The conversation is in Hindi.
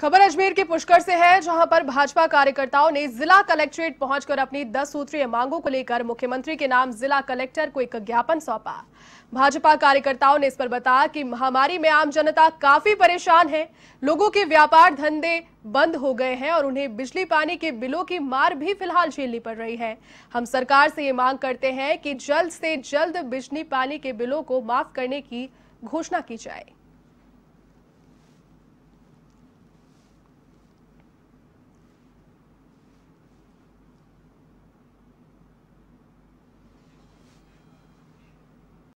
खबर अजमेर के पुष्कर से है जहां पर भाजपा कार्यकर्ताओं ने जिला कलेक्ट्रेट पहुंचकर अपनी दस सूत्रीय मांगों को लेकर मुख्यमंत्री के नाम जिला कलेक्टर को एक ज्ञापन सौंपा भाजपा कार्यकर्ताओं ने इस पर बताया कि महामारी में आम जनता काफी परेशान है लोगों के व्यापार धंधे बंद हो गए हैं और उन्हें बिजली पानी के बिलों की मार भी फिलहाल झेलनी पड़ रही है हम सरकार से ये मांग करते हैं कि जल्द से जल्द बिजली पानी के बिलों को माफ करने की घोषणा की जाए